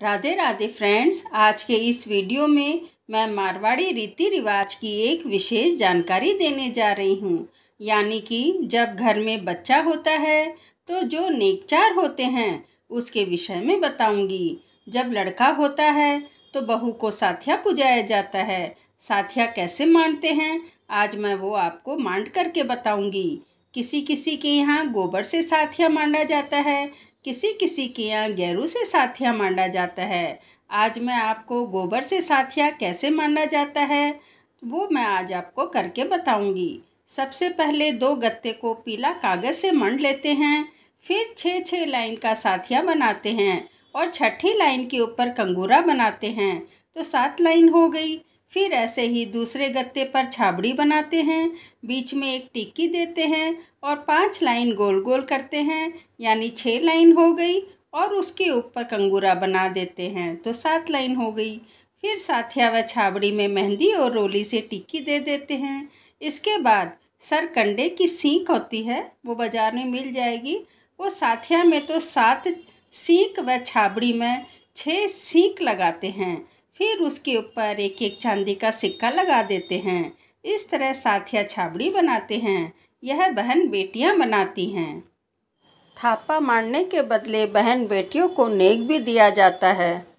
Radhe Radhe friends आज के इस वीडियो में मैं मारवाड़ी रीति रिवाज की एक विशेष जानकारी देने जा रही हूँ यानी कि जब घर में बच्चा होता है तो जो नेकचार होते हैं उसके विषय में बताऊँगी जब लड़का होता है तो बहू को साथिया पुजाया जाता है साथिया कैसे मानते हैं आज मैं वो आपको मांड करके बताऊँगी किसी किसी के यहाँ गोबर से साथिया मांडा जाता है किसी किसी के यहाँ गेरू से साथिया मांडा जाता है आज मैं आपको गोबर से साथिया कैसे मांडा जाता है वो मैं आज आपको करके बताऊंगी सबसे पहले दो गत्ते को पीला कागज़ से मंड लेते हैं फिर छः छः लाइन का साथिया बनाते हैं और छठी लाइन के ऊपर कंगूरा बनाते हैं तो सात लाइन हो गई फिर ऐसे ही दूसरे गत्ते पर छाबड़ी बनाते हैं बीच में एक टिक्की देते हैं और पांच लाइन गोल गोल करते हैं यानी छः लाइन हो गई और उसके ऊपर कंगूरा बना देते हैं तो सात लाइन हो गई फिर साथिया व छाबड़ी में मेहंदी और रोली से टिक्की दे देते हैं इसके बाद सर कंडे की सीख होती है वो बाज़ार में मिल जाएगी वो साथिया में तो सात सीख व छाबड़ी में छः सीख लगाते हैं फिर उसके ऊपर एक एक चांदी का सिक्का लगा देते हैं इस तरह साथिया छाबड़ी बनाते हैं यह बहन बेटियां बनाती हैं थापा मारने के बदले बहन बेटियों को नेक भी दिया जाता है